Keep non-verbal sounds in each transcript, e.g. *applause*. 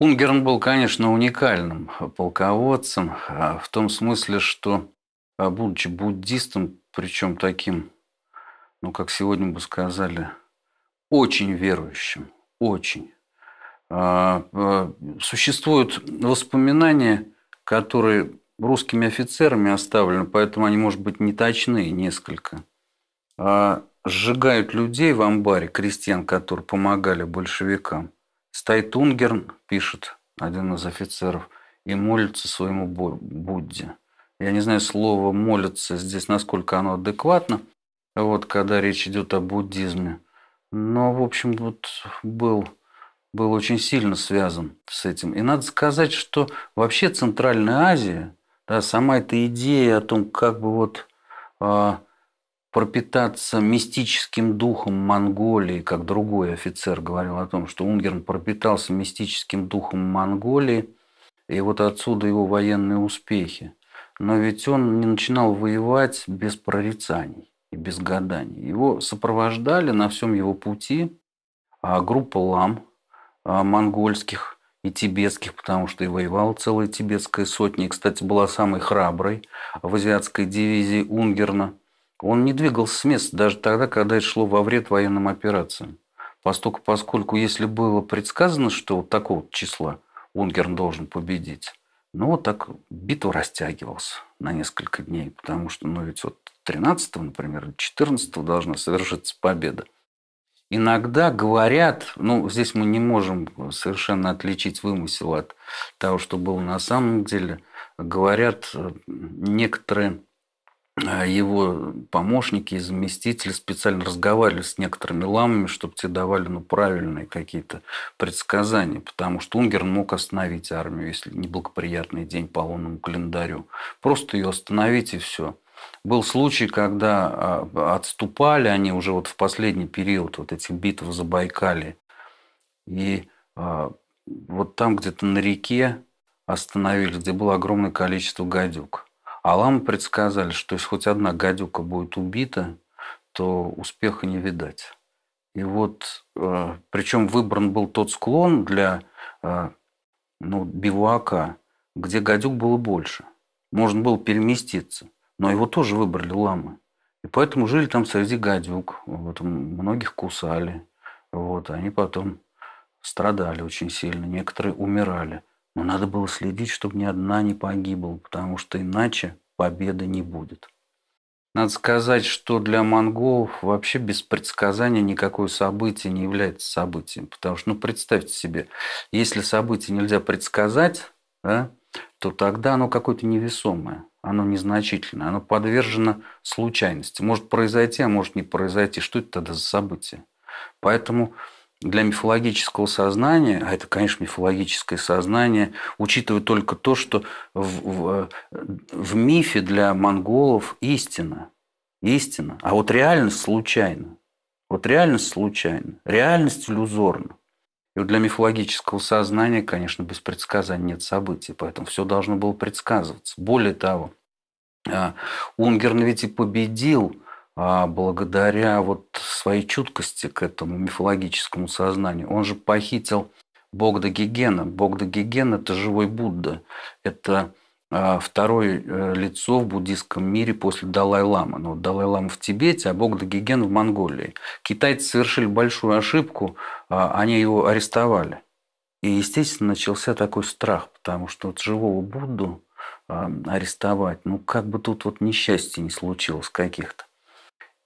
Унгерн был, конечно, уникальным полководцем а, в том смысле, что, а, будучи буддистом, причем таким, ну, как сегодня бы сказали, очень верующим, очень. А, существуют воспоминания, которые русскими офицерами оставлены, поэтому они, может быть, не точны несколько. Сжигают людей в амбаре, крестьян, которые помогали большевикам – Стайтунгерн пишет, один из офицеров, и молится своему Будде. Я не знаю, слово «молится» здесь, насколько оно адекватно, вот, когда речь идет о буддизме. Но, в общем, вот был, был очень сильно связан с этим. И надо сказать, что вообще Центральная Азия, да, сама эта идея о том, как бы вот а, пропитаться мистическим духом Монголии, как другой офицер говорил о том, что Унгерн пропитался мистическим духом Монголии, и вот отсюда его военные успехи. Но ведь он не начинал воевать без прорицаний и без гаданий. Его сопровождали на всем его пути а, группа лам а, монгольских и тибетских, потому что и воевала целая тибетская сотня. И, кстати, была самой храброй в азиатской дивизии Унгерна – он не двигался с места даже тогда, когда это шло во вред военным операциям. Поскольку, поскольку если было предсказано, что вот такого числа Унгерн должен победить, ну вот так битва растягивалась на несколько дней, потому что, ну ведь вот 13 например, 14 должна совершиться победа. Иногда говорят, ну, здесь мы не можем совершенно отличить вымысел от того, что было на самом деле, говорят э, некоторые Э, его помощники и заместители специально разговаривали с некоторыми ламами, чтобы те давали ну, правильные какие-то предсказания, потому что Унгерн мог остановить армию, если неблагоприятный день по лунному календарю. Просто ее остановить и все. Был случай, когда а, отступали они уже вот в последний период вот этих битв за Байкали. И а, вот там где-то на реке остановились, где было огромное количество гадюк. А ламы предсказали, что если хоть одна гадюка будет убита, то успеха не видать. И вот, э, причем выбран был тот склон для э, ну, бивуака, где гадюк было больше. Можно было переместиться. Но его тоже выбрали ламы. И поэтому жили там среди гадюк. Вот, многих кусали. Вот, они потом страдали очень сильно, некоторые умирали. Но надо было следить, чтобы ни одна не погибла, потому что иначе победы не будет. Надо сказать, что для монголов вообще без предсказания никакое событие не является событием. Потому что, ну, представьте себе, если событие нельзя предсказать, да, то тогда оно какое-то невесомое, оно незначительное, оно подвержено случайности. Может произойти, а может не произойти. Что это тогда за событие? Поэтому для мифологического сознания, а это, конечно, мифологическое сознание, учитывая только то, что в, в, в мифе для монголов истина. Истина. А вот реальность случайна. Вот реальность случайна. Реальность иллюзорна. И вот для мифологического сознания, конечно, без предсказаний нет событий, поэтому все должно было предсказываться. Более того, э, Унгерн ведь и победил – а благодаря вот своей чуткости к этому мифологическому сознанию. Он же похитил Богда Гигена. Богда Гиген – это живой Будда. Это а, второе э, лицо в буддийском мире после Далай-Ламы. Ну, Далай-Лама в Тибете, а Богда Гиген в Монголии. Китайцы совершили большую ошибку, а, они его арестовали. И, естественно, начался такой страх, потому что вот живого Будду а, арестовать, ну, как бы тут вот несчастье не случилось каких-то.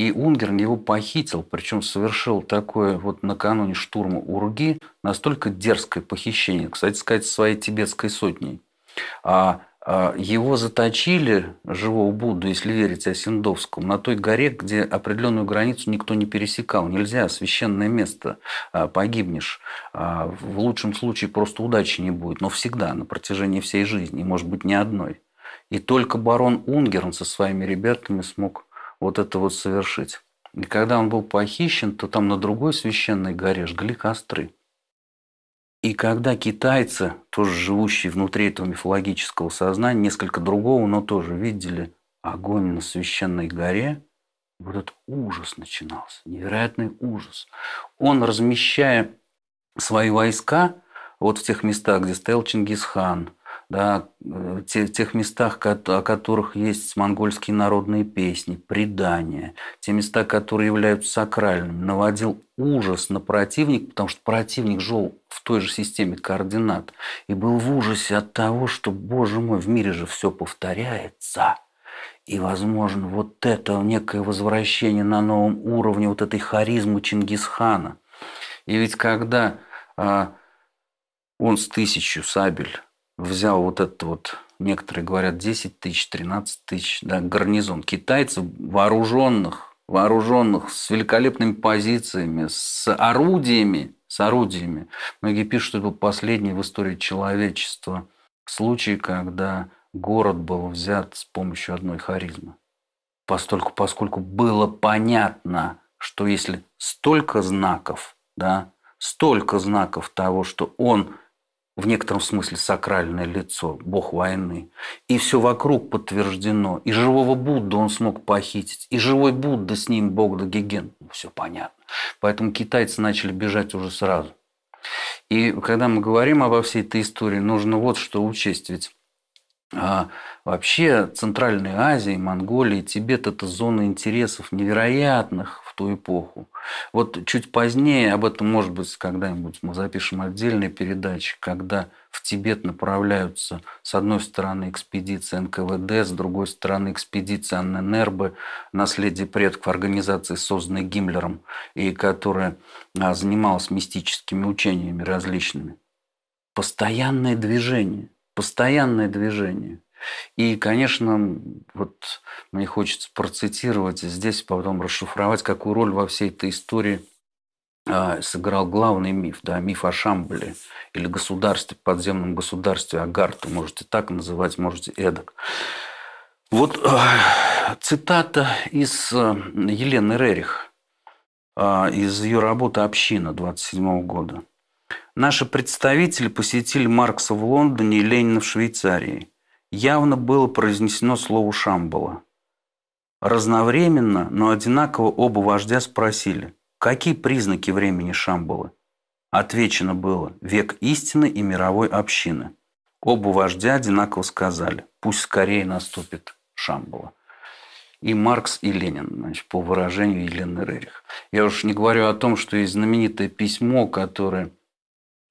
И Унгерн его похитил, причем совершил такое вот накануне штурма Урги настолько дерзкое похищение, кстати сказать, своей тибетской сотней. А, а его заточили, живого Будду, если верить Осиндовскому, на той горе, где определенную границу никто не пересекал. Нельзя, священное место, а, погибнешь. А, в лучшем случае просто удачи не будет, но всегда, на протяжении всей жизни, может быть, не одной. И только барон Унгерн со своими ребятами смог вот это вот совершить. И когда он был похищен, то там на другой священной горе жгли костры. И когда китайцы, тоже живущие внутри этого мифологического сознания, несколько другого, но тоже видели огонь на священной горе, вот этот ужас начинался, невероятный ужас. Он, размещая свои войска вот в тех местах, где стоял Чингисхан, да, э, те, тех местах, о которых есть монгольские народные песни, предания, те места, которые являются сакральными, наводил ужас на противника, потому что противник жил в той же системе координат и был в ужасе от того, что, боже мой, в мире же все повторяется. И, возможно, вот это некое возвращение на новом уровне вот этой харизмы Чингисхана. И ведь когда а, он с тысячу сабель взял вот этот вот, некоторые говорят, 10 тысяч, 13 тысяч, да, гарнизон китайцев вооруженных, вооруженных с великолепными позициями, с орудиями, с орудиями. Многие пишут, что это был последний в истории человечества случай, когда город был взят с помощью одной харизмы. поскольку поскольку было понятно, что если столько знаков, да, столько знаков того, что он в некотором смысле сакральное лицо, бог войны. И все вокруг подтверждено. И живого Будда он смог похитить, и живой Будда с ним бог Дагиген. Ну, все понятно. Поэтому китайцы начали бежать уже сразу. И когда мы говорим обо всей этой истории, нужно вот что учесть. Ведь а, вообще Центральная Азия Монголия Тибет – это зона интересов невероятных ту эпоху. Вот чуть позднее, об этом, может быть, когда-нибудь мы запишем отдельные передачи, когда в Тибет направляются с одной стороны экспедиции НКВД, с другой стороны экспедиции Анны Нербы, наследие предков организации, созданной Гиммлером, и которая а, занималась мистическими учениями различными. Постоянное движение, постоянное движение – и, конечно, вот мне хочется процитировать здесь, а потом расшифровать, какую роль во всей этой истории а, сыграл главный миф, да, миф о Шамбале или государстве, подземном государстве Агарту, можете так называть, можете эдак. Вот а, цитата из Елены Рерих, из ее работы «Община» 27 года. «Наши представители посетили Маркса в Лондоне и Ленина в Швейцарии – явно было произнесено слово Шамбала. Разновременно, но одинаково оба вождя спросили, какие признаки времени Шамбалы? Отвечено было «Век истины и мировой общины». Оба вождя одинаково сказали «Пусть скорее наступит Шамбала». И Маркс, и Ленин, значит, по выражению Елены Рерих. Я уж не говорю о том, что есть знаменитое письмо, которое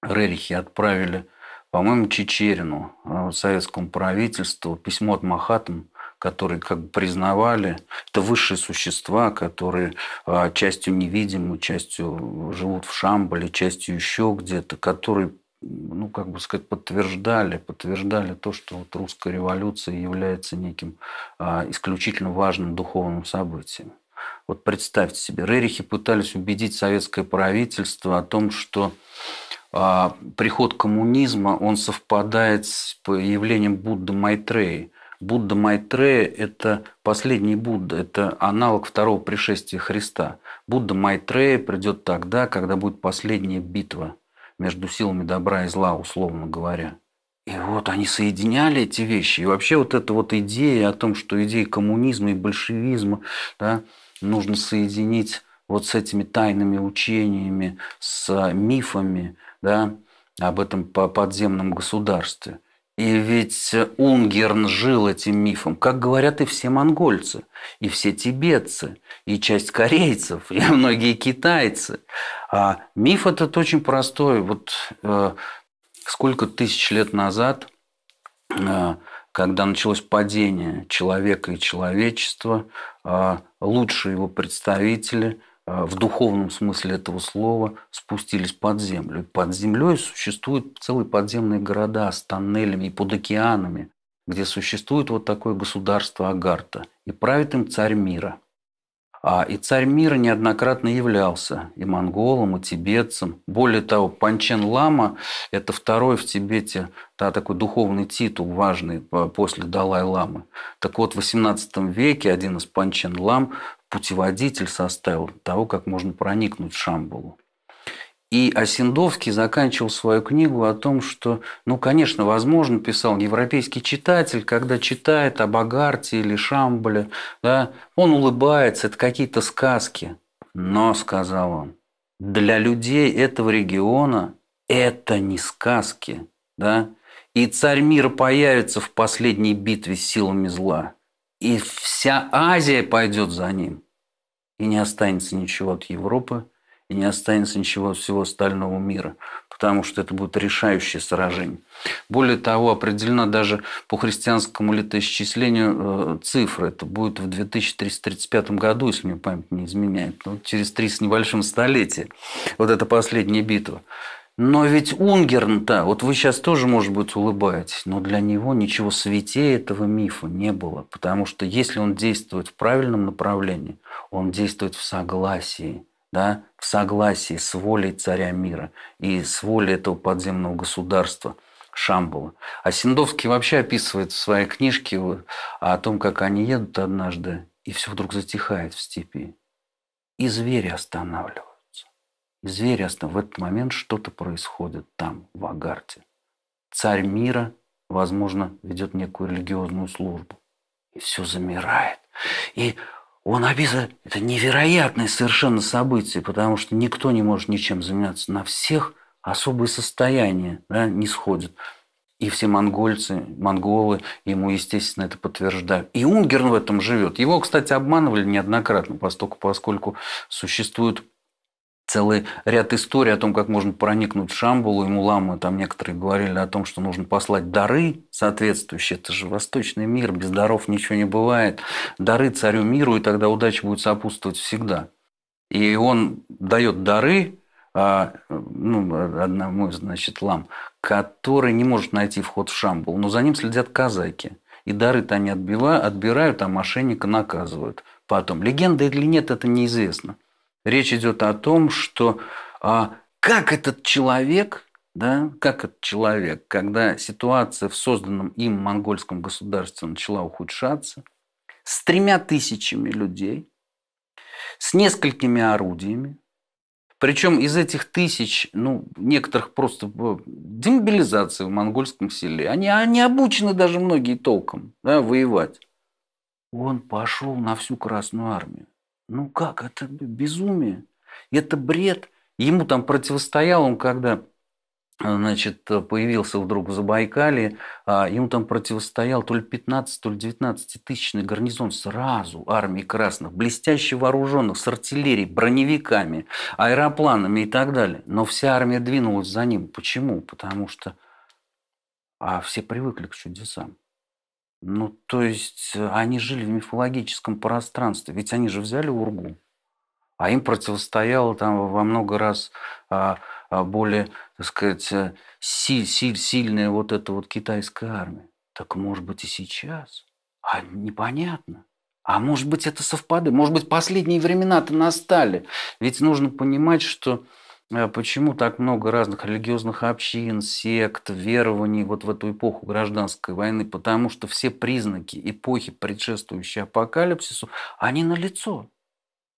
Рерихи отправили – по-моему, Чечерину, э, советскому правительству, письмо от Махатма, которые как бы признавали, это высшие существа, которые а, частью невидимы, частью живут в Шамбале, частью еще где-то, которые ну, как бы сказать, подтверждали, подтверждали то, что вот русская революция является неким а, исключительно важным духовным событием. Вот представьте себе, Рерихи пытались убедить советское правительство о том, что а, приход коммунизма, он совпадает с появлением Будды Майтреи. Будда Майтрея – это последний Будда, это аналог второго пришествия Христа. Будда Майтрея придет тогда, когда будет последняя битва между силами добра и зла, условно говоря. И вот они соединяли эти вещи. И вообще вот эта вот идея о том, что идеи коммунизма и большевизма да, нужно соединить вот с этими тайными учениями, с мифами – да, об этом подземном государстве. И ведь Унгерн жил этим мифом, как говорят и все монгольцы, и все тибетцы, и часть корейцев, и *laughs* многие китайцы. А миф этот очень простой. Вот э, сколько тысяч лет назад, э, когда началось падение человека и человечества, э, лучшие его представители – Э, в духовном смысле этого слова спустились под землю. Под землей существуют целые подземные города с тоннелями и под океанами, где существует вот такое государство Агарта. И правит им царь мира. А и царь мира неоднократно являлся и монголом, и тибетцем. Более того, Панчен Лама – это второй в Тибете да, такой духовный титул важный э, после Далай-Ламы. Так вот, в XVIII веке один из Панчен Лам путеводитель составил того, как можно проникнуть в Шамбалу. И Осиндовский заканчивал свою книгу о том, что, ну, конечно, возможно, писал европейский читатель, когда читает об Агарте или Шамбале, да, он улыбается, это какие-то сказки. Но, сказал он, для людей этого региона это не сказки, да, и царь мира появится в последней битве с силами зла – и вся Азия пойдет за ним. И не останется ничего от Европы, и не останется ничего от всего остального мира, потому что это будет решающее сражение. Более того, определено даже по христианскому летоисчислению э, цифры. Это будет в 2335 году, если мне память не изменяет, ну, через три с небольшим столетия. Вот это последняя битва. Но ведь Унгерн-то, вот вы сейчас тоже, может быть, улыбаетесь, но для него ничего святее этого мифа не было, потому что если он действует в правильном направлении, он действует в согласии, да, в согласии с волей царя мира и с волей этого подземного государства – Шамбала. А Синдовский вообще описывает в своей книжке о том, как они едут однажды, и все вдруг затихает в степи. И звери останавливаются. Зверь В этот момент что-то происходит там, в Агарте. Царь мира, возможно, ведет некую религиозную службу. И все замирает. И он обязан... Это невероятное совершенно событие, потому что никто не может ничем заниматься. На всех особое состояние да, не сходит. И все монгольцы, монголы ему, естественно, это подтверждают. И Унгерн в этом живет. Его, кстати, обманывали неоднократно, поскольку, поскольку существует целый ряд историй о том, как можно проникнуть в Шамбулу и Муламу. Там некоторые говорили о том, что нужно послать дары соответствующие. Это же восточный мир, без даров ничего не бывает. Дары царю миру, и тогда удача будет сопутствовать всегда. И он дает дары а, ну, одному, значит, лам, который не может найти вход в Шамбул, но за ним следят казаки. И дары-то они отбивают, отбирают, а мошенника наказывают. Потом, легенда или нет, это неизвестно. Речь идет о том, что а, как этот человек, да, как этот человек, когда ситуация в созданном им монгольском государстве начала ухудшаться, с тремя тысячами людей, с несколькими орудиями, причем из этих тысяч, ну, некоторых просто демобилизации в монгольском селе. Они, они обучены даже многие толком да, воевать. Он пошел на всю Красную Армию. Ну как, это безумие, это бред. Ему там противостоял он, когда значит, появился вдруг в Забайкале, а ему там противостоял то ли 15, то ли 19 тысячный гарнизон сразу армии красных, блестяще вооруженных, с артиллерией, броневиками, аэропланами и так далее. Но вся армия двинулась за ним. Почему? Потому что а все привыкли к чудесам. Ну, то есть э, они жили в мифологическом пространстве, ведь они же взяли Ургу, а им противостояло там во много раз а, а, более, так сказать, силь, э, силь, сильная вот эта вот китайская армия. Так может быть и сейчас? А непонятно. А может быть это совпады? Может быть последние времена-то настали? Ведь нужно понимать, что а почему так много разных религиозных общин, сект, верований вот в эту эпоху гражданской войны? Потому что все признаки эпохи, предшествующей апокалипсису, они налицо.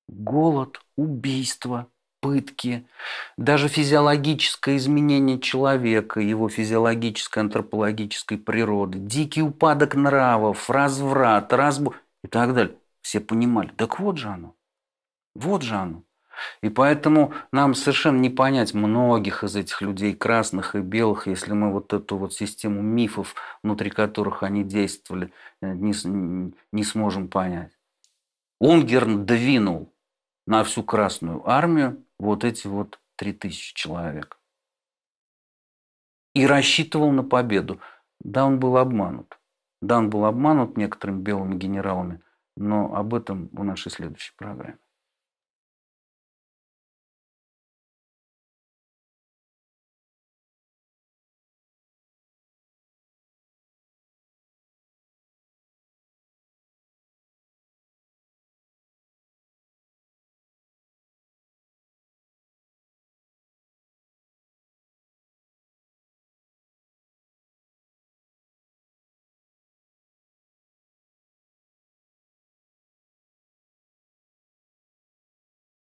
Голод, убийство, пытки, даже физиологическое изменение человека, его физиологической, антропологической природы, дикий упадок нравов, разврат, разбу и так далее. Все понимали. Так вот же оно. Вот же оно. И поэтому нам совершенно не понять многих из этих людей, красных и белых, если мы вот эту вот систему мифов, внутри которых они действовали, э, не, не сможем понять. Лонгерн двинул на всю Красную армию вот эти вот 3000 человек. И рассчитывал на победу. Да, он был обманут. Да, он был обманут некоторыми белыми генералами, но об этом в нашей следующей программе.